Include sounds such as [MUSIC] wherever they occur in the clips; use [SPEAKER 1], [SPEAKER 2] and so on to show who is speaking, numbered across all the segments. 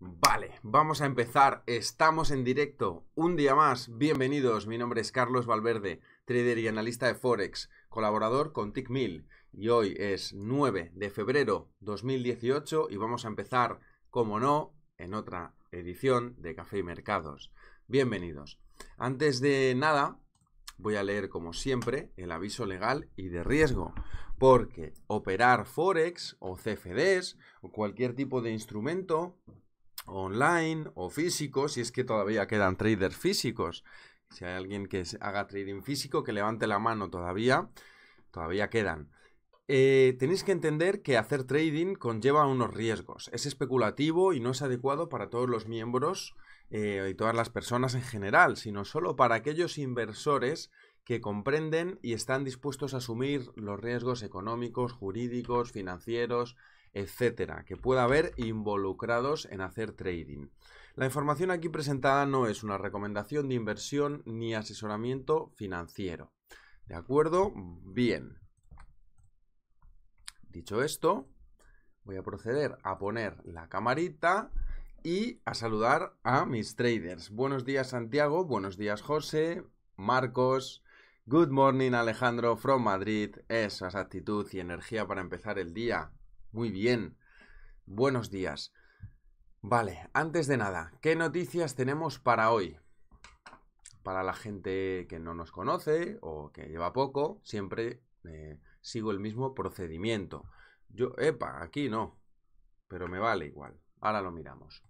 [SPEAKER 1] Vale, vamos a empezar. Estamos en directo. Un día más. Bienvenidos. Mi nombre es Carlos Valverde, trader y analista de Forex, colaborador con TICMIL. Y hoy es 9 de febrero 2018 y vamos a empezar, como no, en otra edición de Café y Mercados. Bienvenidos. Antes de nada, voy a leer como siempre el aviso legal y de riesgo, porque operar Forex o CFDs o cualquier tipo de instrumento online o físico, si es que todavía quedan traders físicos. Si hay alguien que haga trading físico, que levante la mano todavía, todavía quedan. Eh, tenéis que entender que hacer trading conlleva unos riesgos. Es especulativo y no es adecuado para todos los miembros eh, y todas las personas en general, sino solo para aquellos inversores que comprenden y están dispuestos a asumir los riesgos económicos, jurídicos, financieros, etcétera, que pueda haber involucrados en hacer trading. La información aquí presentada no es una recomendación de inversión ni asesoramiento financiero. ¿De acuerdo? Bien. Dicho esto, voy a proceder a poner la camarita y a saludar a mis traders. Buenos días Santiago, buenos días José, Marcos, good morning Alejandro from Madrid, esa es actitud y energía para empezar el día. Muy bien. Buenos días. Vale, antes de nada, ¿qué noticias tenemos para hoy? Para la gente que no nos conoce o que lleva poco, siempre eh, sigo el mismo procedimiento. Yo, epa, aquí no, pero me vale igual. Ahora lo miramos.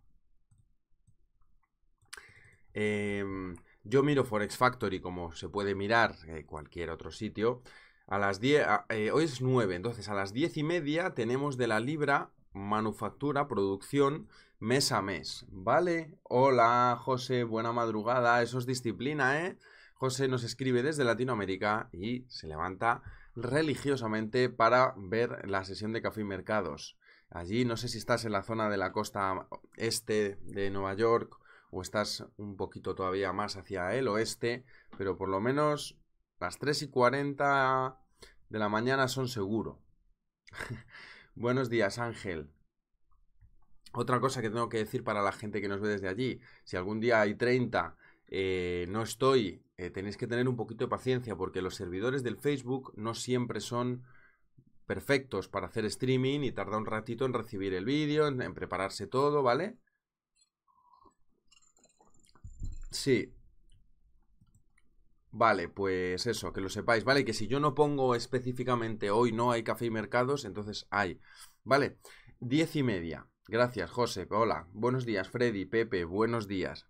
[SPEAKER 1] Em, yo miro Forex Factory como se puede mirar eh, cualquier otro sitio a las 10, eh, hoy es 9, entonces a las 10 y media tenemos de la libra manufactura, producción, mes a mes, ¿vale? Hola, José, buena madrugada, eso es disciplina, ¿eh? José nos escribe desde Latinoamérica y se levanta religiosamente para ver la sesión de Café y Mercados. Allí, no sé si estás en la zona de la costa este de Nueva York o estás un poquito todavía más hacia el oeste, pero por lo menos las 3 y 40 de la mañana son seguro. [LAUGHS] Buenos días, Ángel. Otra cosa que tengo que decir para la gente que nos ve desde allí, si algún día hay 30, eh, no estoy, eh, tenéis que tener un poquito de paciencia porque los servidores del Facebook no siempre son perfectos para hacer streaming y tarda un ratito en recibir el vídeo, en, en prepararse todo, ¿vale? Sí, Vale, pues eso, que lo sepáis, ¿vale? Que si yo no pongo específicamente hoy no hay café y mercados, entonces hay, ¿vale? Diez y media. Gracias, José. Hola. Buenos días, Freddy, Pepe, buenos días.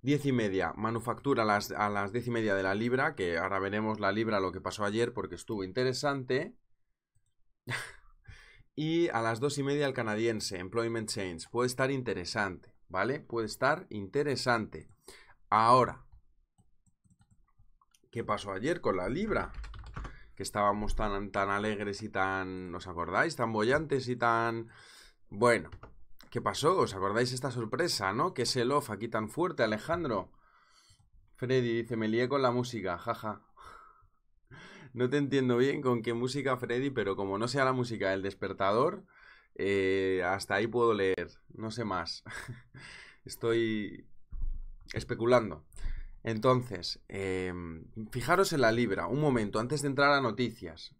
[SPEAKER 1] Diez y media, manufactura a las, a las diez y media de la libra, que ahora veremos la libra, lo que pasó ayer, porque estuvo interesante. [LAUGHS] y a las dos y media el canadiense, Employment Change. Puede estar interesante, ¿vale? Puede estar interesante. Ahora, qué pasó ayer con la libra, que estábamos tan, tan alegres y tan, ¿os acordáis? Tan bollantes y tan... Bueno, ¿qué pasó? ¿Os acordáis esta sorpresa, no? Que es el off aquí tan fuerte, Alejandro. Freddy dice, me lié con la música, jaja. No te entiendo bien con qué música, Freddy, pero como no sea la música del despertador, eh, hasta ahí puedo leer, no sé más. [LAUGHS] Estoy especulando. Entonces, em, fijaros en la libra, un momento, antes de entrar a noticias.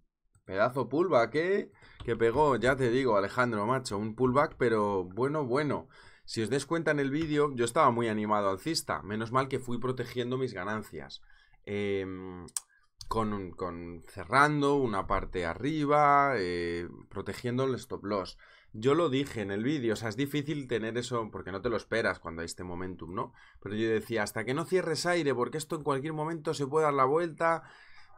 [SPEAKER 1] Pedazo pullback, ¿eh? Que pegó, ya te digo, Alejandro, macho, un pullback, pero bueno, bueno. Si os des cuenta en el vídeo, yo estaba muy animado alcista, menos mal que fui protegiendo mis ganancias. Em, con, con, cerrando una parte arriba, eh, protegiendo el stop loss. Yo lo dije en el vídeo, o sea, es difícil tener eso porque no te lo esperas cuando hay este momentum, ¿no? Pero yo decía, hasta que no cierres aire, porque esto en cualquier momento se puede dar la vuelta,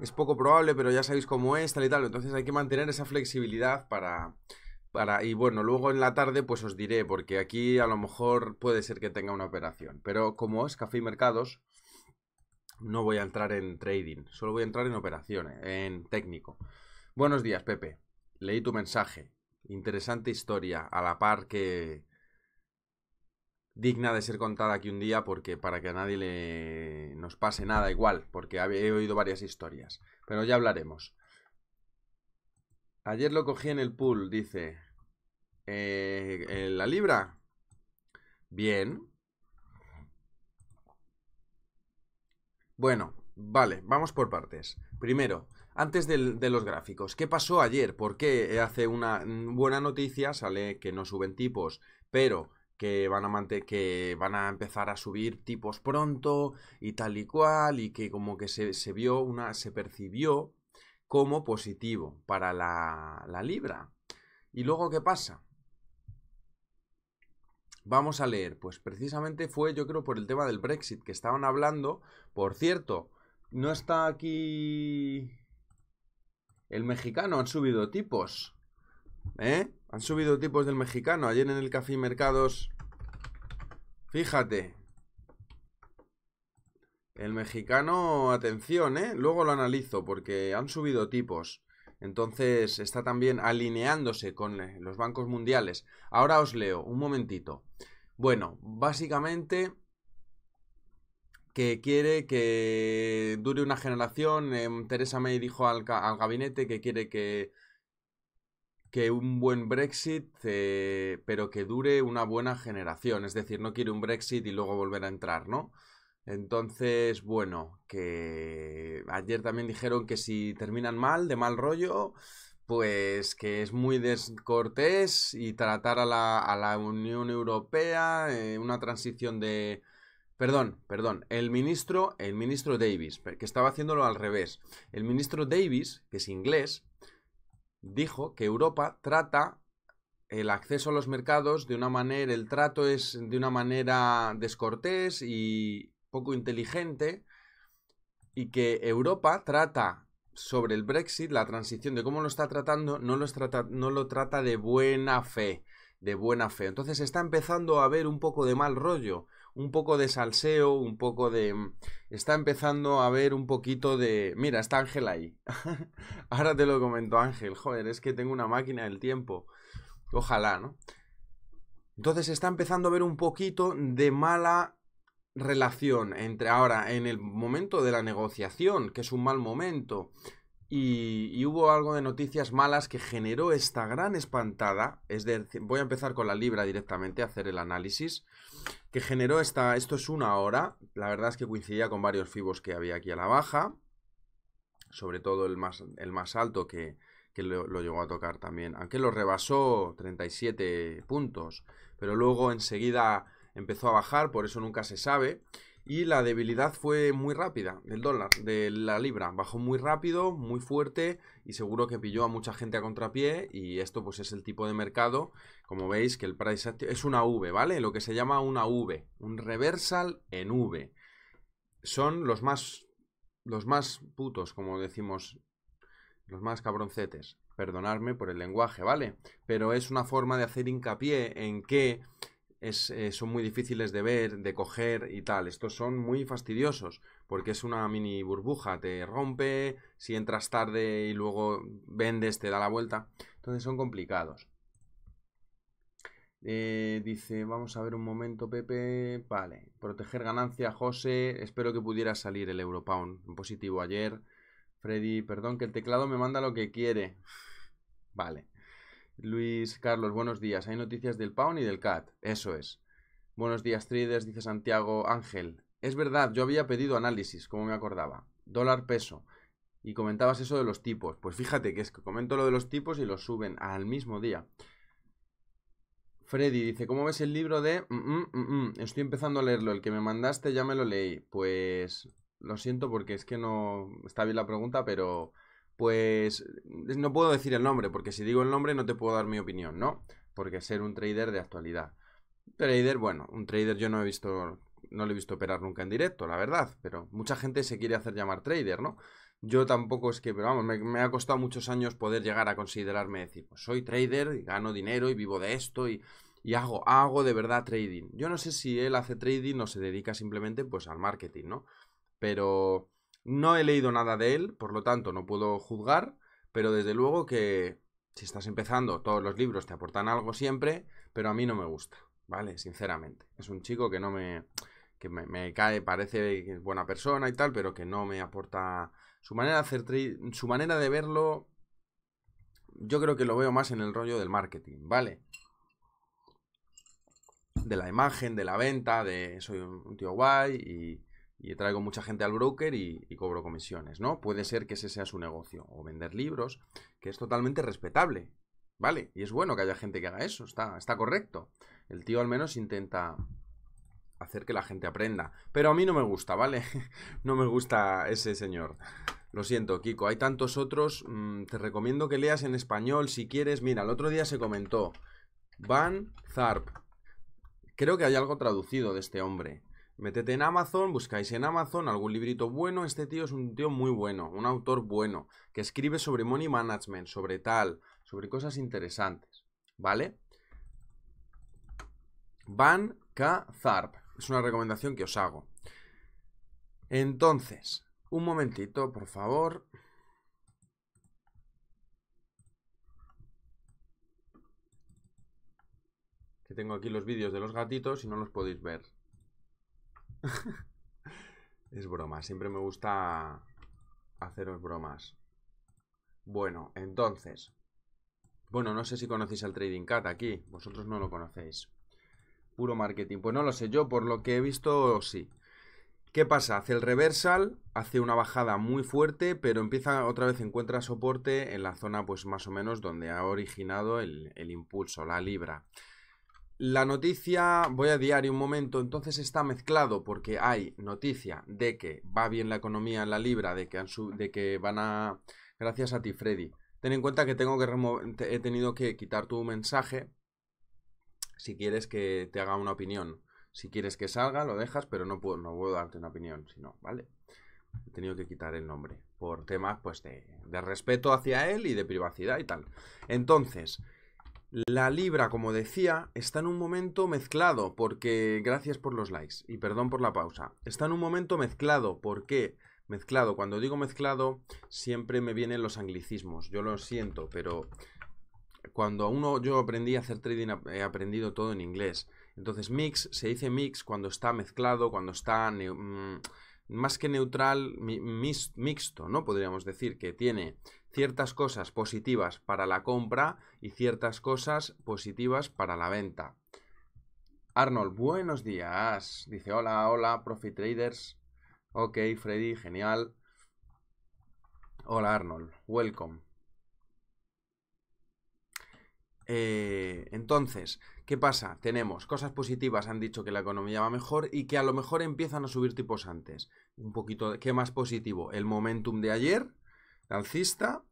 [SPEAKER 1] es poco probable, pero ya sabéis cómo es, tal y tal. Entonces hay que mantener esa flexibilidad para... para y bueno, luego en la tarde pues os diré, porque aquí a lo mejor puede ser que tenga una operación. Pero como es café y mercados, no voy a entrar en trading, solo voy a entrar en operaciones, en técnico. Buenos días, Pepe. Leí tu mensaje interesante historia, a la par que digna de ser contada aquí un día porque para que a nadie le nos pase nada igual, porque he oído varias historias, pero ya hablaremos. Ayer lo cogí en el pool, dice. Eh, ¿en ¿La libra? Bien. Bueno, vale, vamos por partes. Primero, antes de los gráficos, ¿qué pasó ayer? ¿Por qué eh, hace una buena noticia? Sale que no suben tipos, pero que van, a que van a empezar a subir tipos pronto y tal y cual, y que como que se, vio una. se percibió como positivo para la libra. ¿Y luego qué pasa? Vamos a leer, pues precisamente fue yo creo por el tema del Brexit que estaban hablando, por cierto, no está aquí el mexicano, han subido tipos. ¿Eh? Han subido tipos del mexicano. Ayer en el Café Mercados. Fíjate. El mexicano, atención, ¿eh? Luego lo analizo porque han subido tipos. Entonces está también alineándose con eh, los bancos mundiales. Ahora os leo, un momentito. Bueno, básicamente que quiere que dure una generación. Em, Teresa May dijo al, gabinete que quiere que, que un buen Brexit, eh, pero que dure una buena generación. Es decir, no quiere un Brexit y luego volver a entrar, ¿no? Entonces, bueno, que ayer también dijeron que si terminan mal, de mal rollo, pues que es muy descortés y tratar a la, a la Unión Europea, eh, una transición de, Perdón, perdón, el ministro, el ministro Davis, que estaba haciéndolo al revés. El ministro Davis, que es inglés, dijo que Europa trata el acceso a los mercados de una manera, el trato es de una manera descortés y poco inteligente, y que Europa trata sobre el Brexit, la transición de cómo lo está tratando, no lo, trata, no lo trata de buena fe, de buena fe. Entonces está empezando a haber un poco de mal rollo un poco de salseo, un poco de... Mm, está empezando a ver un poquito de... Mira, está Ángel ahí. [LAUGHS] Ahora te lo comento Ángel, joder, es que tengo una máquina del tiempo. Ojalá, ¿no? Entonces está empezando a ver un poquito de mala relación entre ahora, en el momento de la negociación, que es un mal momento, y, y, hubo algo de noticias malas que generó esta gran espantada. Es decir, voy a empezar con la libra directamente, a hacer el análisis que generó esta, esto es una hora, la verdad es que coincidía con varios fibos que había aquí a la baja, sobre todo el más, el más alto que, que lo, lo, llegó a tocar también, aunque lo rebasó 37 puntos, pero luego enseguida empezó a bajar, por eso nunca se sabe, y la debilidad fue muy rápida del dólar, de la libra. Bajó muy rápido, muy fuerte y seguro que pilló a mucha gente a contrapié y esto pues es el tipo de mercado, como veis que el price es una V, ¿vale? Lo que se llama una V, un reversal en V. Son los más los más putos, como decimos, los más cabroncetes. Perdonadme por el lenguaje, ¿vale? Pero es una forma de hacer hincapié en que eh, son muy difíciles de ver, de coger y tal. Estos son muy fastidiosos porque es una mini burbuja, te rompe, si entras tarde y luego vendes te da la vuelta. Entonces son complicados. Eh, dice, vamos a ver un momento, Pepe. Vale, proteger ganancia, José. Espero que pudiera salir el Europound en positivo ayer. Freddy, perdón que el teclado me manda lo que quiere. Vale. Luis Carlos, buenos días. Hay noticias del Pound y del CAT. Eso es. Buenos días, traders, dice Santiago Ángel. Es verdad, yo había pedido análisis, como me acordaba. Dólar peso. Y comentabas eso de los tipos. Pues fíjate que es que comento lo de los tipos y los suben al mismo día. Freddy dice, ¿cómo ves el libro de... Mm, mm, mm, Estoy empezando a leerlo, el que me mandaste ya me lo leí. Pues lo siento porque es que no... Está bien la pregunta, pero pues eh, no puedo decir el nombre, porque si digo el nombre no te puedo dar mi opinión, ¿no? Porque ser un trader de actualidad. Trader, bueno, un trader yo no he visto, no lo he visto operar nunca en directo, la verdad, pero mucha gente se quiere hacer llamar trader, ¿no? Yo tampoco es que, pero vamos, me, ha costado muchos años poder llegar a considerarme decir, pues soy trader y gano dinero y vivo de esto y, hago, hago de verdad trading. Yo no sé si él hace trading o se dedica simplemente pues al marketing, ¿no? Pero no he leído nada de él, por lo tanto no puedo juzgar, pero desde luego que si estás empezando, todos los libros te aportan algo siempre, pero a mí no me gusta, ¿vale? Sinceramente. Es un chico que no me... que me, cae, parece que es buena persona y tal, pero que no me aporta... Su manera de hacer... su manera de verlo... Yo creo que lo veo más en el rollo del marketing, ¿vale? De la imagen, de la venta, de soy un tío guay y y traigo mucha gente al broker y, cobro comisiones, ¿no? Puede ser que ese sea su negocio, o vender libros, que es totalmente respetable, ¿vale? Y es bueno que haya gente que haga eso, está, está correcto. El tío al menos intenta hacer que la gente aprenda, pero a mí no me gusta, ¿vale? [LAUGHS] no me gusta ese señor. Lo siento, Kiko, hay tantos otros, mm, te recomiendo que leas en español si quieres. Mira, el otro día se comentó Van Zarp. Creo que hay algo traducido de este hombre Métete en Amazon, buscáis en Amazon algún librito bueno. Este tío es un tío muy bueno, un autor bueno, que escribe sobre money management, sobre tal, sobre cosas interesantes. ¿Vale? Van K. Tharp. Es una recomendación que os hago. Entonces, un momentito, por favor. Que tengo aquí los vídeos de los gatitos y no los podéis ver. [LAUGHS] es broma, siempre me gusta haceros bromas. Bueno, entonces. Bueno, no sé si conocéis al Trading Cat aquí. Vosotros no lo conocéis. Puro marketing. Pues no lo sé yo, por lo que he visto, sí. ¿Qué pasa? Hace el reversal, hace una bajada muy fuerte, pero empieza otra vez, encuentra soporte en la zona, pues más o menos, donde ha originado el impulso, la libra. La noticia, voy a diario un momento, entonces está mezclado porque hay noticia de que va bien la economía en la libra, de que, de que van a... Gracias a ti, Freddy. Ten en cuenta que, tengo que he tenido que quitar tu mensaje si quieres que te haga una opinión. Si quieres que salga, lo dejas, pero no puedo, no puedo darte una opinión, si no, ¿vale? He tenido que quitar el nombre por temas pues de respeto hacia él y de privacidad y tal. Entonces... La libra, como decía, está en un momento mezclado porque... Gracias por los likes y perdón por la pausa. Está en un momento mezclado porque... Mezclado, cuando digo mezclado, siempre me vienen los anglicismos. Yo lo siento, pero cuando uno yo aprendí a hacer trading he aprendido todo en inglés. Entonces mix se dice mix cuando está mezclado, cuando está mm, más que neutral, mixto, ¿no? Podríamos decir que tiene ciertas cosas positivas para la compra y ciertas cosas positivas para la venta. Arnold, buenos días. Dice, hola, hola, Profit Traders. Ok, Freddy, genial. Hola, Arnold. Welcome. Eh, entonces, ¿qué pasa? Tenemos cosas positivas, han dicho que la economía va mejor y que a lo mejor empiezan a subir tipos antes. Un poquito, ¿qué más positivo? El momentum de ayer, alcista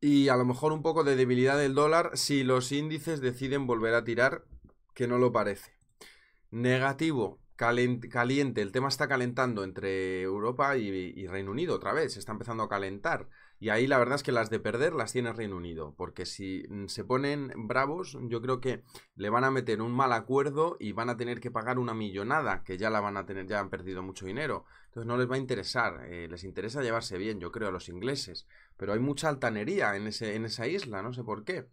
[SPEAKER 1] y a lo mejor un poco de debilidad del dólar si los índices deciden volver a tirar, que no lo parece. Negativo, caliente, el tema está calentando entre Europa y, Reino Unido otra vez, se está empezando a calentar. Y ahí la verdad es que las de perder las tiene Reino Unido, porque si mm, se ponen bravos, yo creo que le van a meter un mal acuerdo y van a tener que pagar una millonada, que ya la van a tener, ya han perdido mucho dinero. Entonces no les va a interesar, eh, les interesa llevarse bien, yo creo, a los ingleses. Pero hay mucha altanería ese, en esa isla, no sé por qué.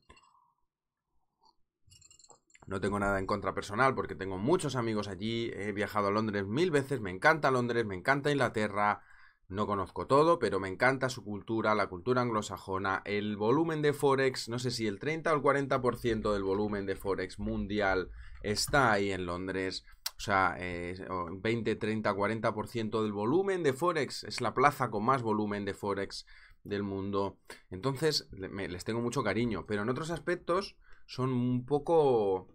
[SPEAKER 1] No tengo nada en contra personal porque tengo muchos amigos allí, he viajado a Londres mil veces, me encanta Londres, me encanta Inglaterra, no conozco todo, pero me encanta su cultura, la cultura anglosajona, el volumen de Forex, no sé si el 30 o el 40% del volumen de Forex mundial está ahí en Londres. O sea, 20, 30, 40% del volumen de Forex. Es la plaza con más volumen de Forex del mundo. Entonces, les tengo mucho cariño. Pero en otros aspectos son un poco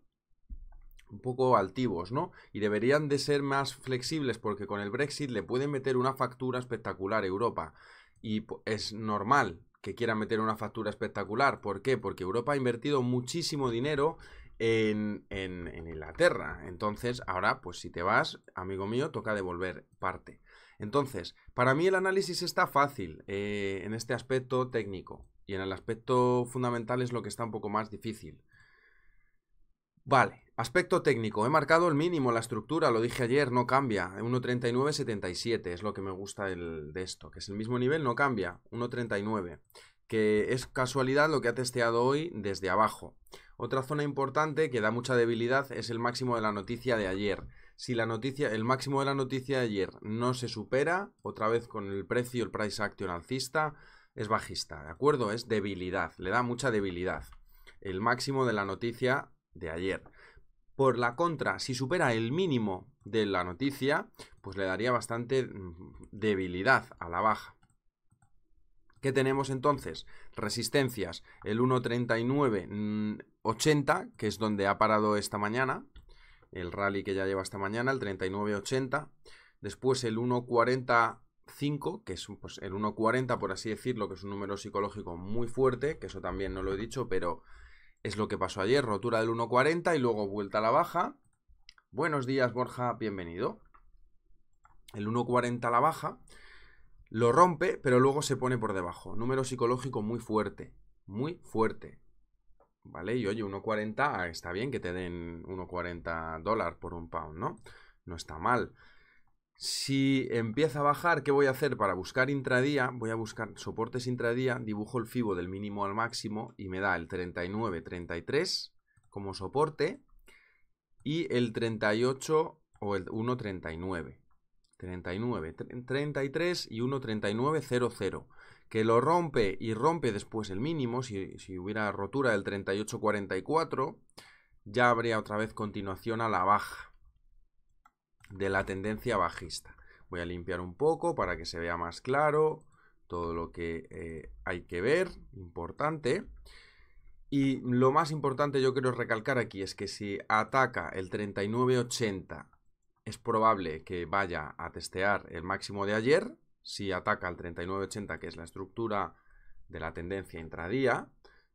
[SPEAKER 1] un poco altivos, ¿no? Y deberían de ser más flexibles porque con el Brexit le pueden meter una factura espectacular a Europa. Y es normal que quieran meter una factura espectacular. ¿Por qué? Porque Europa ha invertido muchísimo dinero en, en, Inglaterra. Entonces, ahora, pues si te vas, amigo mío, toca devolver parte. Entonces, para mí el análisis está fácil eh, en este aspecto técnico. Y en el aspecto fundamental es lo que está un poco más difícil. Vale, Aspecto técnico, he marcado el mínimo, la estructura, lo dije ayer, no cambia. 1.39.77 es lo que me gusta de esto, que es el mismo nivel, no cambia. 1.39, que es casualidad lo que ha testeado hoy desde abajo. Otra zona importante que da mucha debilidad es el máximo de la noticia de ayer. Si la noticia, el máximo de la noticia de ayer no se supera, otra vez con el precio, el price action alcista, es bajista, ¿de acuerdo? Es debilidad, le da mucha debilidad. El máximo de la noticia de ayer. Por la contra, si supera el mínimo de la noticia, pues le daría bastante mm, debilidad a la baja. ¿Qué tenemos entonces? Resistencias, el 1.39.80, mm, que es donde ha parado esta mañana, el rally que ya lleva esta mañana, el 39.80, después el 1.45, que es pues, el 1.40, por así decirlo, que es un número psicológico muy fuerte, que eso también no lo he dicho, pero es lo que pasó ayer, rotura del 1.40 y luego vuelta a la baja. Buenos días, Borja, bienvenido. El 1.40 a la baja. Lo rompe, pero luego se pone por debajo. Número psicológico muy fuerte. Muy fuerte. ¿Vale? Y oye, 1.40 ah, está bien que te den 1.40 dólares por un pound, ¿no? No está mal. Si empieza a bajar, ¿qué voy a hacer? Para buscar intradía, voy a buscar soportes intradía, dibujo el FIBO del mínimo al máximo y me da el 39.33 como soporte y el 38 o el 1.39. 39, 33 y 1.39.00. Que lo rompe y rompe después el mínimo, si, si hubiera rotura del 38.44, ya habría otra vez continuación a la baja de la tendencia bajista. Voy a limpiar un poco para que se vea más claro todo lo que eh, hay que ver, importante. Y lo más importante yo quiero recalcar aquí es que si ataca el 39.80 es probable que vaya a testear el máximo de ayer. Si ataca el 39.80 que es la estructura de la tendencia intradía,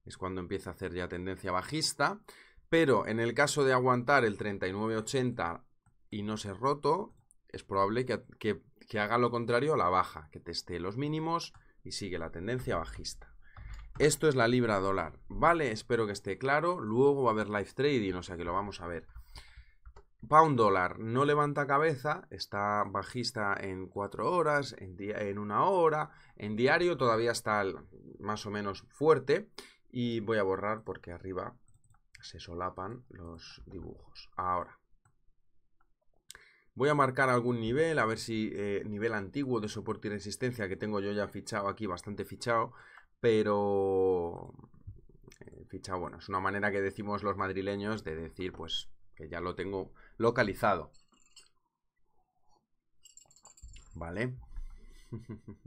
[SPEAKER 1] es cuando empieza a hacer ya tendencia bajista. Pero en el caso de aguantar el 39.80 y no se roto, es probable que, haga lo contrario a la baja, que teste los mínimos y sigue la tendencia bajista. Esto es la libra dólar, ¿vale? Espero que esté claro. Luego va a haber live trading, o sea que lo vamos a ver. Pound dólar no levanta cabeza, está bajista en 4 horas, en, en una hora, en diario todavía está más o menos fuerte. Y voy a borrar porque arriba se solapan los dibujos. Ahora, Voy a marcar algún nivel, a ver si eh, nivel antiguo de soporte y resistencia que tengo yo ya fichado aquí, bastante fichado, pero... Eh, fichado, bueno, es una manera que decimos los madrileños de decir, pues, que ya lo tengo localizado. Vale. [LAUGHS]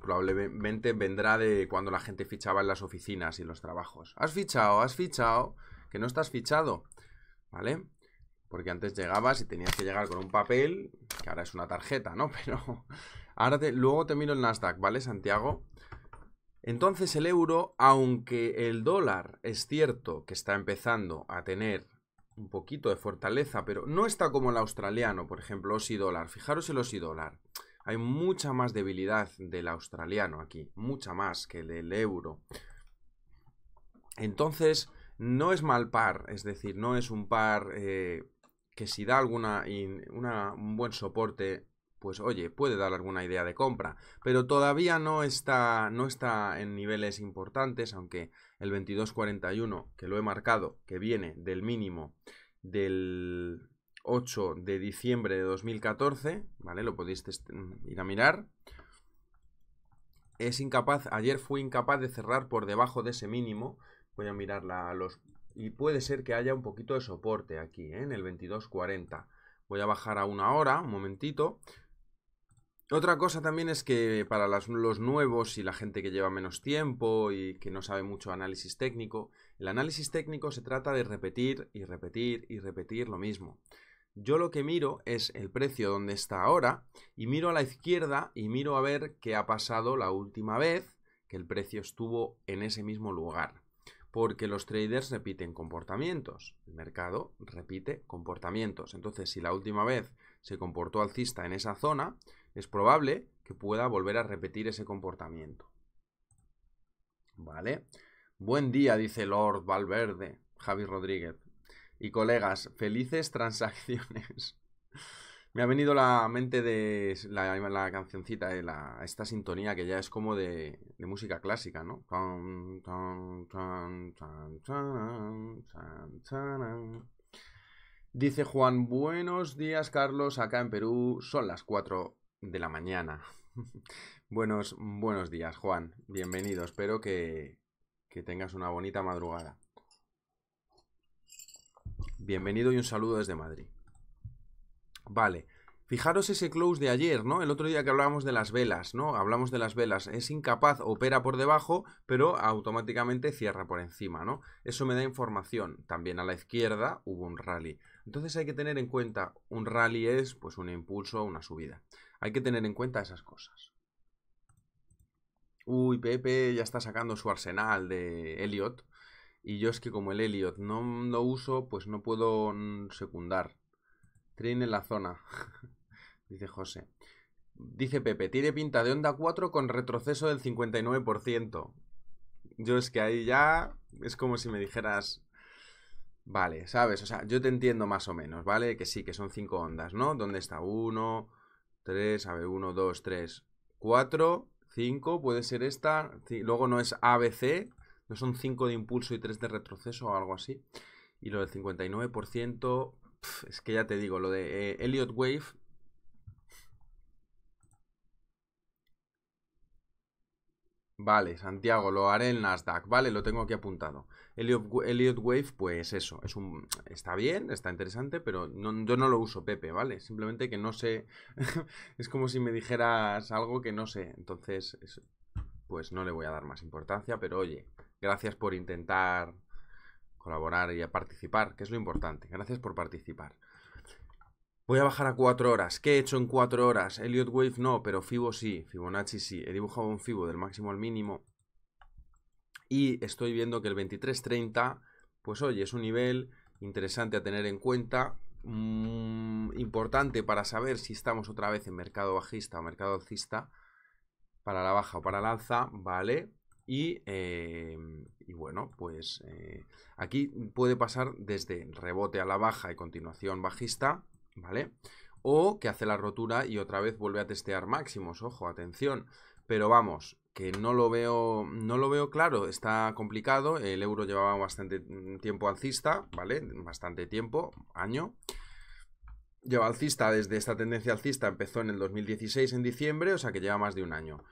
[SPEAKER 1] Probablemente vendrá de cuando la gente fichaba en las oficinas y los trabajos. Has fichado, has fichado, que no estás fichado. ¿Vale? Porque antes llegabas y tenías que llegar con un papel, que ahora es una tarjeta, ¿no? [LAUGHS] Pero ahora luego te miro el Nasdaq, ¿vale, Santiago? Entonces el euro, aunque el dólar es cierto que está empezando a tener un poquito de fortaleza, pero no está como el australiano, por ejemplo, OSI dólar. Fijaros el OSI dólar. Hay mucha más debilidad del australiano aquí, mucha más que del euro. Entonces, no es mal par, es decir, no es un par eh, que si da alguna un buen soporte, pues oye, puede dar alguna idea de compra. Pero todavía no está, no está en niveles importantes, aunque el 2241, que lo he marcado, que viene del mínimo del 8 de diciembre de 2014, ¿vale? Lo podéis mm, ir a mirar. Es incapaz, ayer fue incapaz de cerrar por debajo de ese mínimo. Voy a mirar la, los y puede ser que haya un poquito de soporte aquí, ¿eh? en el 22.40. Voy a bajar a una hora, un momentito. Otra cosa también es que para los nuevos y la gente que lleva menos tiempo y que no sabe mucho análisis técnico, el análisis técnico se trata de repetir y repetir y repetir lo mismo. Yo lo que miro es el precio donde está ahora y miro a la izquierda y miro a ver qué ha pasado la última vez que el precio estuvo en ese mismo lugar porque los traders repiten comportamientos. El mercado repite comportamientos. Entonces, si la última vez se comportó alcista en esa zona, es probable que pueda volver a repetir ese comportamiento. ¿Vale? Buen día, dice Lord Valverde, Javi Rodríguez. Y colegas, felices [LAUGHS] transacciones. Me ha venido la mente de la, cancioncita, de eh, esta sintonía que ya es como de, música clásica, ¿no? Dice Juan, buenos días Carlos, acá en Perú son las 4 de la mañana. [LAUGHS] buenos, buenos días Juan, bienvenido, espero que tengas una bonita madrugada. Bienvenido y un saludo desde Madrid. Vale. Fijaros ese close de ayer, ¿no? El otro día que hablábamos de las velas, ¿no? Hablamos de las velas. Es incapaz, opera por debajo, pero automáticamente cierra por encima, ¿no? Eso me da información. También a la izquierda hubo un rally. Entonces hay que tener en cuenta, un rally es pues un impulso, una subida. Hay que tener en cuenta esas cosas. Uy, Pepe ya está sacando su arsenal de Elliot. Y yo es que como el Elliot no lo uso, pues no puedo secundar. Tren en la zona, [LAUGHS] dice José. Dice Pepe, tiene pinta de onda 4 con retroceso del 59%. Yo es que ahí ya es como si me dijeras, vale, ¿sabes? O sea, yo te entiendo más o menos, ¿vale? Que sí, que son 5 ondas, ¿no? ¿Dónde está 1, 3, a ver, 1, 2, 3, 4, 5, puede ser esta, luego no es ABC, no son 5 de impulso y 3 de retroceso o algo así. Y lo del 59%, es que ya te digo, lo de eh, Elliot Wave. Vale, Santiago, lo haré en Nasdaq, vale, lo tengo aquí apuntado. Elliot, Wave, pues eso, es un, está bien, está interesante, pero yo no lo uso, Pepe, ¿vale? Simplemente que no sé, [LAUGHS] es como si me dijeras algo que no sé, entonces, pues no le voy a dar más importancia, pero oye, gracias por intentar colaborar y a participar, que es lo importante. Gracias por participar. Voy a bajar a 4 horas. ¿Qué he hecho en 4 horas? Elliot Wave no, pero Fibo sí. Fibonacci sí. He dibujado un Fibo del máximo al mínimo. Y estoy viendo que el 23.30, pues oye, es un nivel interesante a tener en cuenta. Mm, importante para saber si estamos otra vez en mercado bajista o mercado alcista. Para la baja o para la alza, vale. Em, y, bueno, pues eh, aquí puede pasar desde rebote a la baja y continuación bajista, ¿vale? O que hace la rotura y otra vez vuelve a testear máximos, ojo, atención. Pero vamos, que no lo veo, no lo veo claro, está complicado, el euro llevaba bastante mm, tiempo alcista, ¿vale? Bastante tiempo, año lleva alcista desde esta tendencia alcista, empezó en el 2016 en diciembre, o sea que lleva más de un año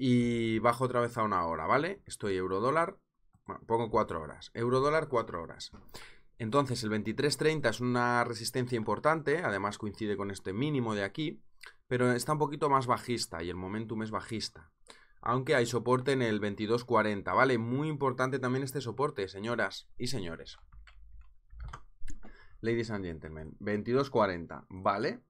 [SPEAKER 1] y bajo otra vez a una hora, ¿vale? Estoy euro dólar, pongo 4 horas, Eurodólar, dólar 4 horas. Entonces el 23.30 es una resistencia importante, además coincide con este mínimo de aquí, pero está un poquito más bajista y el momentum es bajista. Aunque hay soporte en el 22.40, ¿vale? Muy importante también este soporte, señoras y señores. Ladies and gentlemen, 22.40, ¿vale?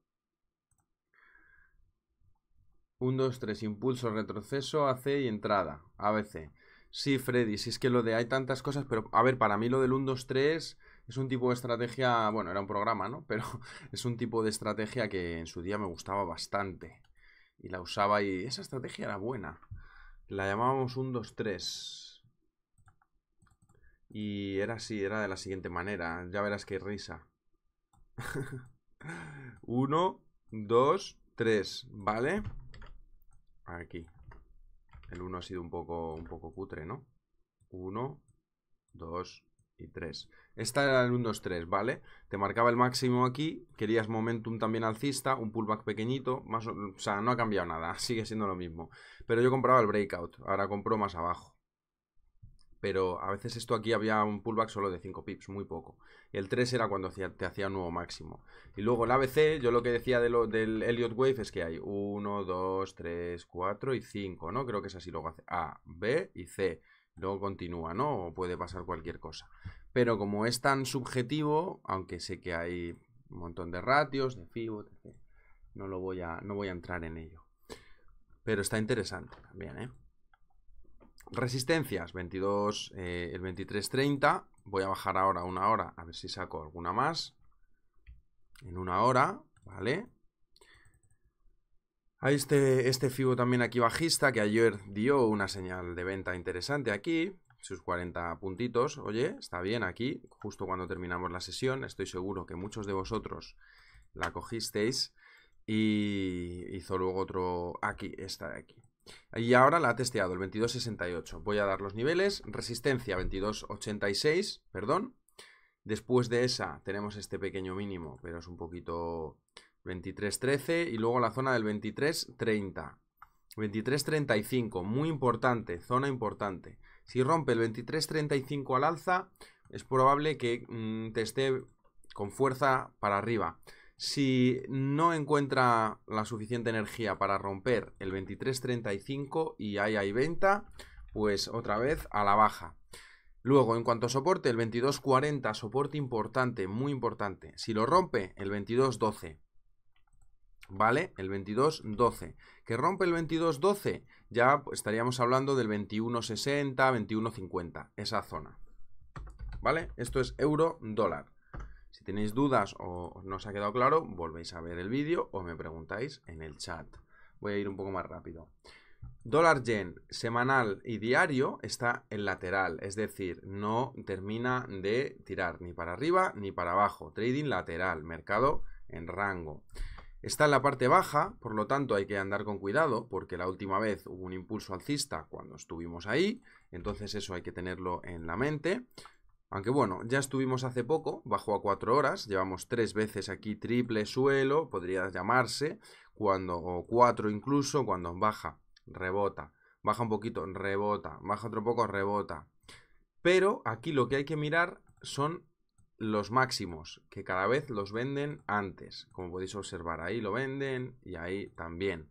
[SPEAKER 1] 1, 2, 3, impulso, retroceso, AC y entrada, ABC. Sí, Freddy, si es que lo de hay tantas cosas, pero a ver, para mí lo del 1, 2, 3 es un tipo de estrategia, bueno, era un programa, ¿no? [LAUGHS] Pero es un tipo de estrategia que en su día me gustaba bastante. Y la usaba y esa estrategia era buena. La llamábamos 1, 2, 3. Y era así, era de la siguiente manera. Ya verás qué risa. 1, 2, 3, ¿vale? Aquí. El 1 ha sido un poco, un poco cutre, ¿no? 1, 2 y 3. Esta era el 1, 2, 3, ¿vale? Te marcaba el máximo aquí, querías momentum también alcista, un pullback pequeñito, más, o sea, no ha cambiado nada, [LAUGHS] sigue siendo lo mismo. Pero yo compraba el breakout, ahora compro más abajo pero a veces esto aquí había un pullback solo de 5 pips, muy poco. El 3 era cuando te hacía un nuevo máximo. Y luego el ABC, yo lo que decía de lo, del Elliott Wave es que hay 1, 2, 3, 4 y 5, ¿no? Creo que es así. Luego hace A, B y C. Luego continúa, ¿no? O puede pasar cualquier cosa. Pero como es tan subjetivo, aunque sé que hay un montón de ratios, de FIBO, etc. No, lo voy a, no voy a entrar en ello. Pero está interesante también, ¿eh? Resistencias, 22, eh, el el 23.30. Voy a bajar ahora una hora, a ver si saco alguna más. En una hora, ¿vale? Hay este, este FIBO también aquí bajista, que ayer dio una señal de venta interesante aquí. Sus 40 puntitos, oye, está bien aquí, justo cuando terminamos la sesión. Estoy seguro que muchos de vosotros la cogisteis. Y hizo luego otro aquí, esta de aquí. Y ahora la ha testeado, el 2268. Voy a dar los niveles. Resistencia 2286, perdón. Después de esa tenemos este pequeño mínimo, pero es un poquito 2313. Y luego la zona del 2330. 2335, muy importante, zona importante. Si rompe el 2335 al alza, es probable que mm, teste te esté con fuerza para arriba. Si no encuentra la suficiente energía para romper el 23.35 y ahí hay venta, pues otra vez a la baja. Luego, en cuanto a soporte, el 22.40, soporte importante, muy importante. Si lo rompe, el 22.12. ¿Vale? El 22.12. Que rompe el 22.12, ya estaríamos hablando del 21.60, 21.50, esa zona. ¿Vale? Esto es euro-dólar tenéis dudas o no os ha quedado claro, volvéis a ver el vídeo o me preguntáis en el chat. Voy a ir un poco más rápido. Dólar yen semanal y diario está en lateral, es decir, no termina de tirar ni para arriba ni para abajo. Trading lateral, mercado en rango. Está en la parte baja, por lo tanto hay que andar con cuidado porque la última vez hubo un impulso alcista cuando estuvimos ahí, entonces eso hay que tenerlo en la mente. Aunque bueno, ya estuvimos hace poco, bajó a 4 horas, llevamos 3 veces aquí triple suelo, podría llamarse, cuando, o 4 incluso, cuando baja, rebota, baja un poquito, rebota, baja otro poco, rebota. Pero aquí lo que hay que mirar son los máximos, que cada vez los venden antes. Como podéis observar, ahí lo venden y ahí también.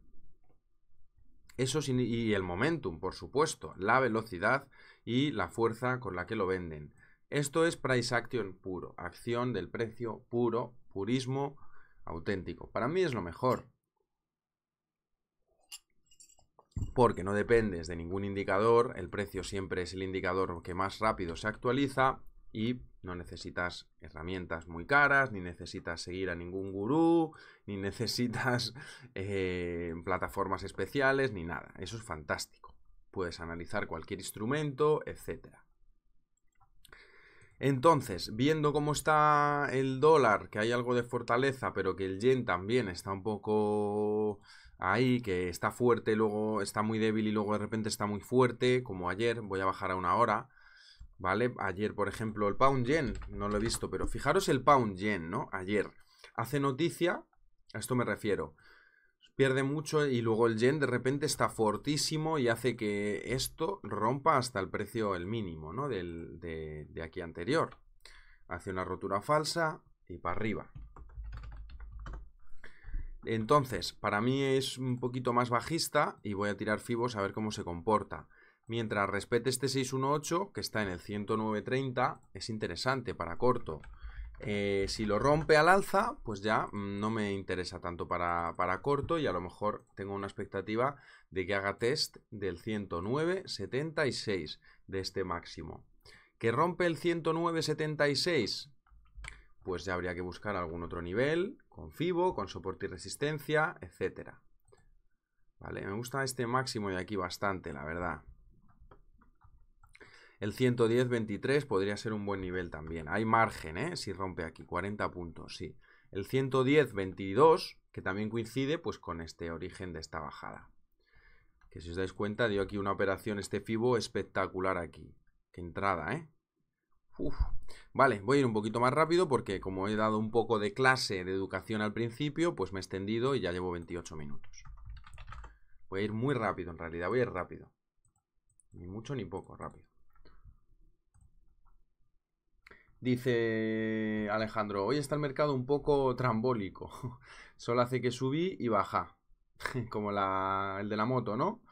[SPEAKER 1] Eso y el momentum, por supuesto, la velocidad y la fuerza con la que lo venden. Esto es price action puro, acción del precio puro, purismo auténtico. Para mí es lo mejor. Porque no dependes de ningún indicador, el precio siempre es el indicador que más rápido se actualiza y no necesitas herramientas muy caras, ni necesitas seguir a ningún gurú, ni necesitas [LAUGHS] eh, plataformas especiales, ni nada. Eso es fantástico. Puedes analizar cualquier instrumento, etcétera. Entonces, viendo cómo está el dólar, que hay algo de fortaleza, pero que el yen también está un poco ahí, que está fuerte, luego está muy débil y luego de repente está muy fuerte, como ayer, voy a bajar a una hora, ¿vale? Ayer, por ejemplo, el pound yen, no lo he visto, pero fijaros el pound yen, ¿no? Ayer hace noticia, a esto me refiero, pierde mucho y luego el yen de repente está fortísimo y hace que esto rompa hasta el precio, el mínimo, ¿no? de, de aquí anterior. Hace una rotura falsa y para arriba. Entonces, para mí es un poquito más bajista y voy a tirar Fibos a ver cómo se comporta. Mientras respete este 618, que está en el 109.30, es interesante para corto. Eh, si lo rompe al alza, pues ya mm, no me interesa tanto para, corto y a lo mejor tengo una expectativa de que haga test del 109.76 de este máximo. ¿Que rompe el 109.76? Pues ya habría que buscar algún otro nivel, con FIBO, con soporte y resistencia, etc. Vale, me gusta este máximo de aquí bastante, la verdad. El 110.23 podría ser un buen nivel también. Hay margen, ¿eh? Si rompe aquí, 40 puntos, sí. El 110.22, que también coincide pues con este origen de esta bajada. Que si os dais cuenta, dio aquí una operación este FIBO espectacular aquí. Qué entrada, ¿eh? Uf. Vale, voy a ir un poquito más rápido porque como he dado un poco de clase de educación al principio, pues me he extendido y ya llevo 28 minutos. Voy a ir muy rápido en realidad, voy a ir rápido. Ni mucho ni poco, rápido. Dice Alejandro, hoy está el mercado un poco trambólico. [LAUGHS] Solo hace que subí y baja. [LAUGHS] Como la, el de la moto, ¿no?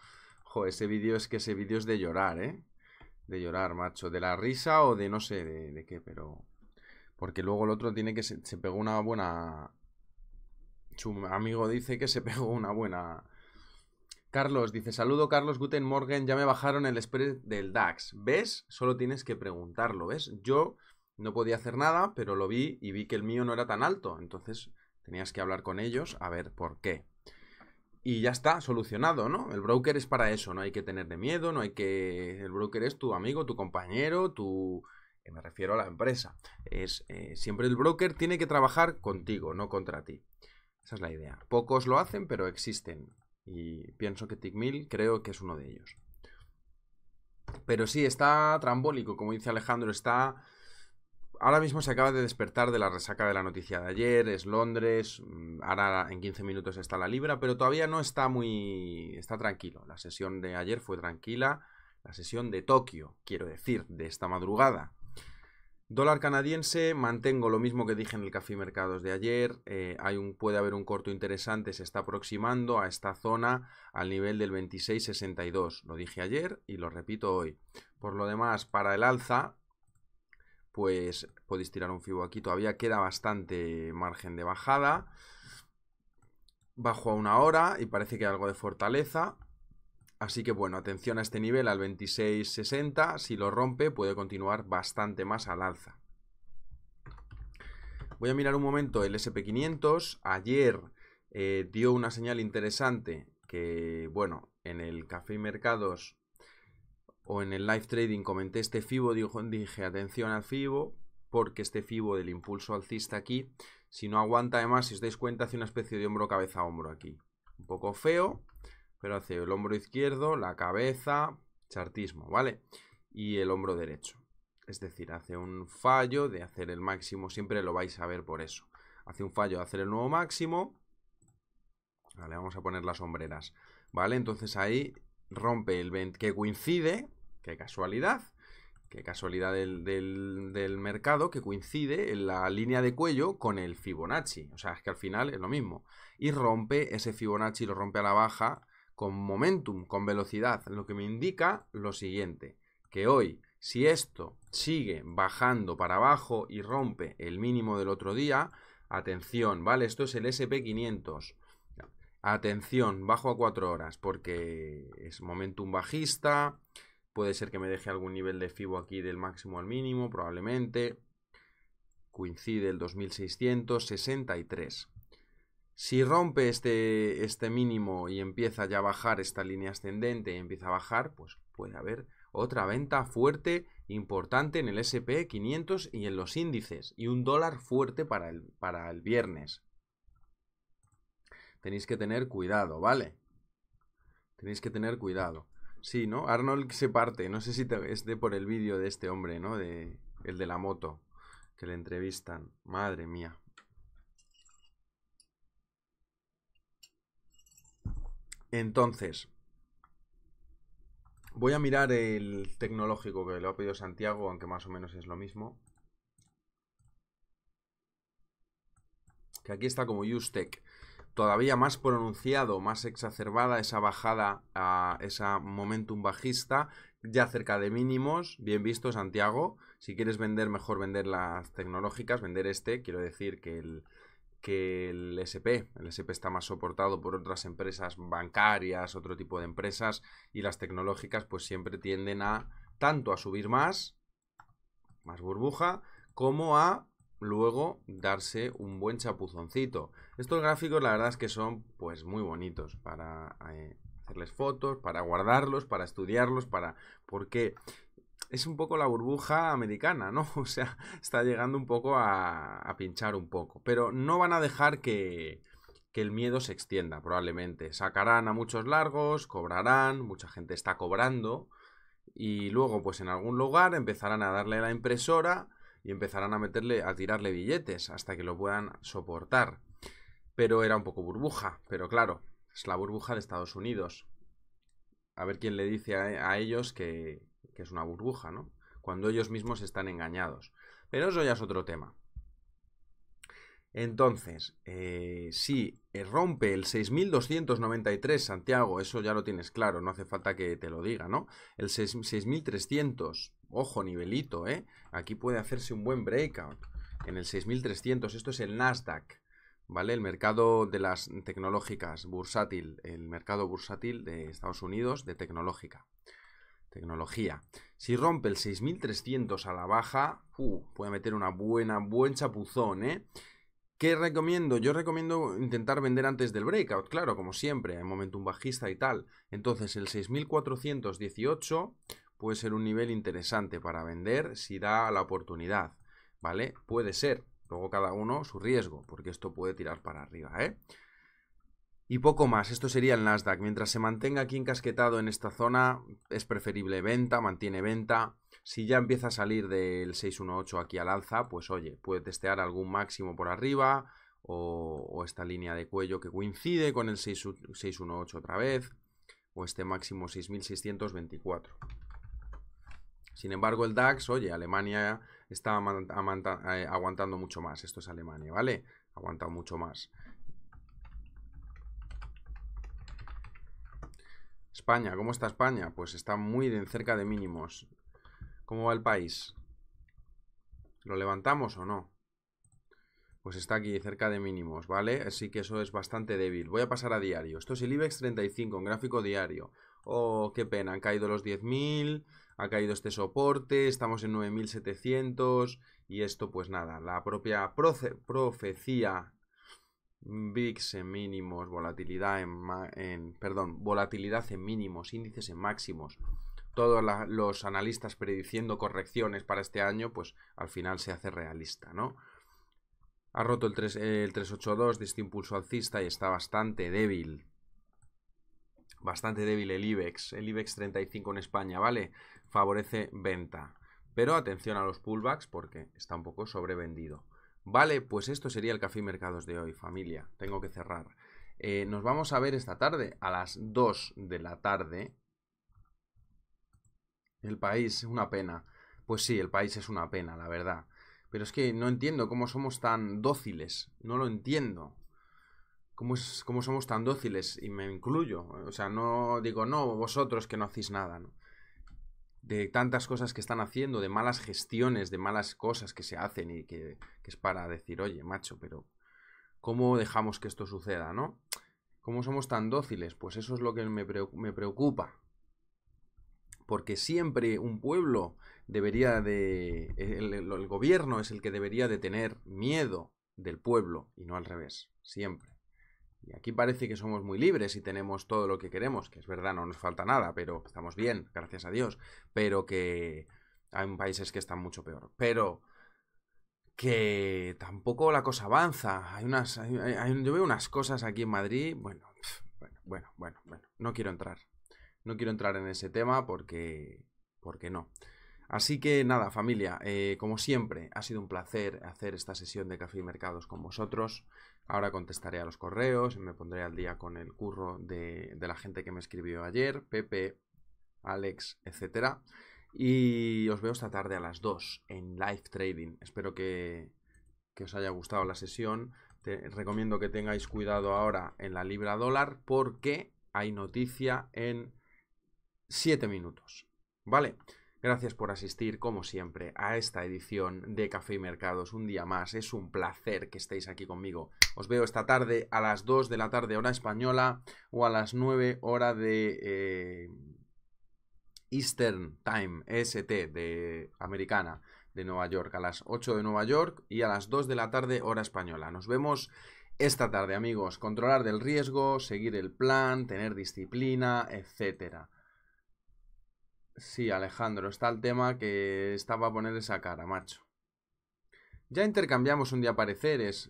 [SPEAKER 1] Joder, ese vídeo es que ese vídeo es de llorar, ¿eh? De llorar, macho. De la risa o de no sé de, qué, pero... Porque luego el otro tiene que... Se, se, pegó una buena... Su amigo dice que se [LAUGHS] pegó una buena... Carlos dice, saludo Carlos Guten Morgen, ya me bajaron el spread del DAX. ¿Ves? Solo tienes que preguntarlo, ¿ves? Yo no podía hacer nada, pero lo vi y vi que el mío no era tan alto. Entonces tenías que hablar con ellos a ver por qué. Y ya está, solucionado, ¿no? El broker es para eso, no hay que tener de miedo, no hay que... El broker es tu amigo, tu compañero, tu... Eh, me refiero a la empresa. Es, eh, siempre el broker tiene que trabajar contigo, no contra ti. Esa es la idea. Pocos lo hacen, pero existen. Y pienso que Tickmill creo que es uno de ellos. Pero sí, está trambólico, como dice Alejandro, está ahora mismo se acaba de despertar de la resaca de la noticia de ayer, es Londres, mm, ahora en 15 minutos está la libra, pero todavía no está muy... está tranquilo. La sesión de ayer fue tranquila, la sesión de Tokio, quiero decir, de esta madrugada. Dólar canadiense, mantengo lo mismo que dije en el Café Mercados de ayer, eh, hay un, puede haber un corto interesante, se está aproximando a esta zona al nivel del 26.62, lo dije ayer y lo repito hoy. Por lo demás, para el alza, pues podéis tirar un fibo aquí. Todavía queda bastante margen de bajada. Bajo a una hora y parece que hay algo de fortaleza. Así que bueno, atención a este nivel, al 26.60. Si lo rompe, puede continuar bastante más al alza. Voy a mirar un momento el SP500. Ayer eh, dio una señal interesante que, bueno, en el Café y Mercados o en el live trading comenté este FIBO, dije atención al FIBO, porque este FIBO del impulso alcista aquí, si no aguanta además, si os dais cuenta, hace una especie de hombro cabeza hombro aquí. Un poco feo, pero hace el hombro izquierdo, la cabeza, chartismo, ¿vale? Y el hombro derecho. Es decir, hace un fallo de hacer el máximo, siempre lo vais a ver por eso. Hace un fallo de hacer el nuevo máximo. Vale, vamos a poner las sombreras. ¿Vale? Entonces ahí rompe el vent, que coincide Qué casualidad. Qué casualidad del, mercado que coincide en la línea de cuello con el Fibonacci. O sea, es que al final es lo mismo. Y rompe ese Fibonacci, lo rompe a la baja con momentum, con velocidad, lo que me indica lo siguiente, que hoy, si esto sigue bajando para abajo y rompe el mínimo del otro día, atención, ¿vale? Esto es el SP500. Atención, bajo a 4 horas porque es momentum bajista, Puede ser que me deje algún nivel de FIBO aquí del máximo al mínimo, probablemente. Coincide el 2663. Si rompe este, este mínimo y empieza ya a bajar esta línea ascendente y empieza a bajar, pues puede haber otra venta fuerte, importante en el SP 500 y en los índices. Y un dólar fuerte para el, para el viernes. Tenéis que tener cuidado, ¿vale? Tenéis que tener cuidado. Sí, ¿no? Arnold se parte. No sé si te, es de por el vídeo de este hombre, ¿no? De, el de la moto, que le entrevistan. Madre mía. Entonces, voy a mirar el tecnológico que le ha pedido Santiago, aunque más o menos es lo mismo. Que aquí está como Tech todavía más pronunciado, más exacerbada esa bajada, a esa momentum bajista, ya cerca de mínimos. Bien visto, Santiago. Si quieres vender, mejor vender las tecnológicas, vender este. Quiero decir que el, que el SP, el SP está más soportado por otras empresas bancarias, otro tipo de empresas, y las tecnológicas pues siempre tienden a tanto a subir más, más burbuja, como a luego darse un buen chapuzoncito. Estos gráficos la verdad es que son pues muy bonitos para eh, hacerles fotos, para guardarlos, para estudiarlos, para... porque es un poco la burbuja americana, ¿no? [LAUGHS] O sea, está llegando un poco a, pinchar un poco, pero no van a dejar que, que el miedo se extienda probablemente. Sacarán a muchos largos, cobrarán, mucha gente está cobrando y luego pues en algún lugar empezarán a darle a la impresora y empezarán a meterle, a tirarle billetes hasta que lo puedan soportar. Pero era un poco burbuja, pero claro, es la burbuja de Estados Unidos. A ver quién le dice a, ellos que, que es una burbuja, ¿no? Cuando ellos mismos están engañados. Pero eso ya es otro tema. Entonces, eh, si eh, rompe el 6.293, Santiago, eso ya lo tienes claro, no hace falta que te lo diga, ¿no? El 6.300, ojo, nivelito, ¿eh? Aquí puede hacerse un buen breakout en el 6.300, esto es el Nasdaq, ¿vale? El mercado de las tecnológicas, bursátil, el mercado bursátil de Estados Unidos de tecnológica. Tecnología. Si rompe el 6.300 a la baja, uh, puede meter una buena, buen chapuzón, ¿eh? ¿Qué recomiendo? Yo recomiendo intentar vender antes del breakout, claro, como siempre, en momentum bajista y tal. Entonces el 6418 puede ser un nivel interesante para vender si da la oportunidad, ¿vale? Puede ser. Luego cada uno su riesgo, porque esto puede tirar para arriba, ¿eh? Y poco más, esto sería el Nasdaq. Mientras se mantenga aquí encasquetado en esta zona, es preferible venta, mantiene venta. Si ya empieza a salir del 618 aquí al alza, pues oye, puede testear algún máximo por arriba o, esta línea de cuello que coincide con el 618 otra vez o este máximo 6624. Sin embargo, el DAX, oye, Alemania está eh, aguantando mucho más. Esto es Alemania, ¿vale? Aguanta mucho más. España, ¿cómo está España? Pues está muy cerca de mínimos. ¿Cómo va el país? ¿Lo levantamos o no? Pues está aquí cerca de mínimos, ¿vale? Así que eso es bastante débil. Voy a pasar a diario. Esto es el IBEX 35, en gráfico diario. Oh, qué pena, han caído los 10.000, ha caído este soporte, estamos en 9.700 y esto pues nada, la propia profecía VIX en mínimos, volatilidad en, en, perdón, volatilidad en mínimos, índices en máximos todos los analistas prediciendo correcciones para este año, pues al final se hace realista, ¿no? Ha roto el, 382 de este impulso alcista y está bastante débil. Bastante débil el IBEX. El IBEX 35 en España, ¿vale? Favorece venta. Pero atención a los pullbacks porque está un poco sobrevendido. Vale, pues esto sería el Café y Mercados de hoy, familia. Tengo que cerrar. Eh, nos vamos a ver esta tarde, a las 2 de la tarde, el país es una pena. Pues sí, el país es una pena, la verdad. Pero es que no entiendo cómo somos tan dóciles. No lo entiendo. ¿Cómo, es, somos tan dóciles? Y me incluyo. O sea, no digo, no, vosotros que no hacéis nada. De tantas cosas que están haciendo, de malas gestiones, de malas cosas que se hacen y que, que es para decir, oye, macho, pero ¿cómo dejamos que esto suceda, no? ¿Cómo somos tan dóciles? Pues eso es lo que me preocupa porque siempre un pueblo debería de... El, gobierno es el que debería de tener miedo del pueblo y no al revés, siempre. Y aquí parece que somos muy libres y tenemos todo lo que queremos, que es verdad, no nos falta nada, pero estamos bien, gracias a Dios, pero que hay países que están mucho peor. Pero que tampoco la cosa avanza. Hay unas, yo veo unas cosas aquí en Madrid, bueno, bueno, bueno, bueno, no quiero entrar, no quiero entrar en ese tema porque, no. Así que nada, familia, eh, como siempre, ha sido un placer hacer esta sesión de Café y Mercados con vosotros. Ahora contestaré a los correos, y me pondré al día con el curro de, la gente que me escribió ayer, Pepe, Alex, etc. Y os veo esta tarde a las 2 en Live Trading. Espero que, que os haya gustado la sesión. Te recomiendo que tengáis cuidado ahora en la libra dólar porque hay noticia en 7 minutos. ¿Vale? Gracias por asistir, como siempre, a esta edición de Café y Mercados. Un día más, es un placer que estéis aquí conmigo. Os veo esta tarde a las 2 de la tarde hora española o a las 9 hora de eh, Eastern Time, EST, de americana, de Nueva York. A las 8 de Nueva York y a las 2 de la tarde hora española. Nos vemos esta tarde, amigos. Controlar del riesgo, seguir el plan, tener disciplina, etcétera. Sí, Alejandro, está el tema que estaba a poner esa cara, macho. Ya intercambiamos un día pareceres.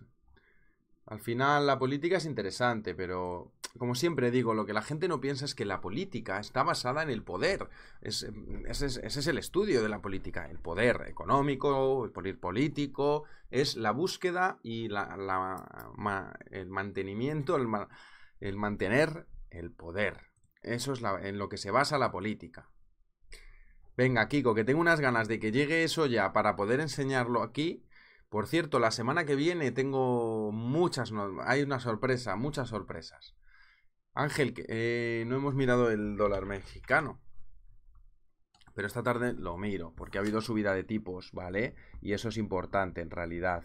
[SPEAKER 1] Al final la política es interesante, pero como siempre digo, lo que la gente no piensa es que la política está basada en el poder. Mm, ese, es, el estudio de la política. El poder económico, el poder político, es la búsqueda y el mantenimiento, el, mantener el poder. Eso es en lo que se basa la política. Venga, Kiko, que tengo unas ganas de que llegue eso ya para poder enseñarlo aquí. Por cierto, la semana que viene tengo muchas... Hay una sorpresa, muchas sorpresas. Ángel, eh, no hemos mirado el dólar mexicano. Pero esta tarde lo miro, porque ha habido subida de tipos, ¿vale? Y eso es importante, en realidad.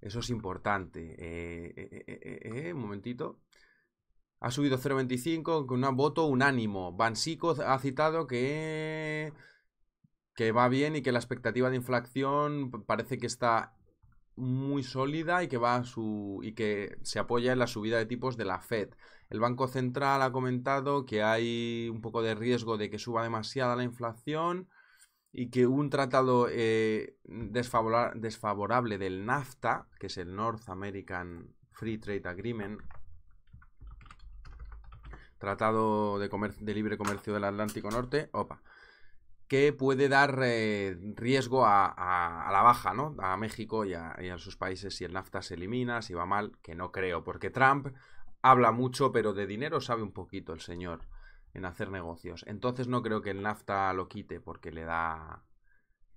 [SPEAKER 1] Eso es importante. Eh, eh, un momentito ha subido 0.25 con un voto unánimo. Bansico ha citado que, que va bien y que la expectativa de inflación parece que está muy sólida y que va y que se apoya en la subida de tipos de la Fed. El Banco Central ha comentado que hay un poco de riesgo de que suba demasiada la inflación y que un tratado eh, desfavorable del NAFTA, que es el North American Free Trade Agreement, Tratado de, Libre Comercio del Atlántico Norte, opa, que puede dar eh, riesgo a, la baja, ¿no? A México y a, sus países si el NAFTA se elimina, si va mal, que no creo, porque Trump habla mucho, pero de dinero sabe un poquito el señor en hacer negocios. Entonces no creo que el NAFTA lo quite porque le da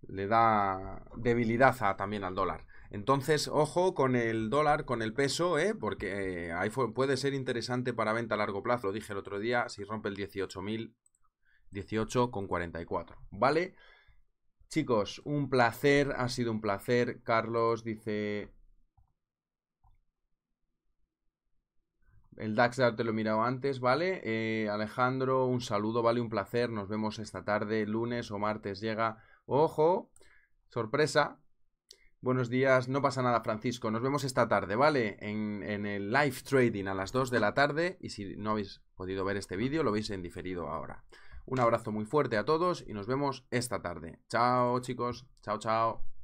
[SPEAKER 1] le da debilidad también al dólar. Entonces, ojo con el dólar, con el peso, ¿eh? porque eh, ahí puede ser interesante para venta a largo plazo. Lo dije el otro día, si rompe el 18.000, 18,44. ¿Vale? Chicos, un placer, ha sido un placer. Carlos dice... El DAX ya te lo he mirado antes, ¿vale? Eh, Alejandro, un saludo, vale, un placer. Nos vemos esta tarde, lunes o martes llega. Ojo, sorpresa, Buenos días, no pasa nada, Francisco. Nos vemos esta tarde, ¿vale? En, el live trading a las 2 de la tarde. Y si no habéis podido ver este vídeo, lo veis en diferido ahora. Un abrazo muy fuerte a todos y nos vemos esta tarde. Chao, chicos. Chao, chao.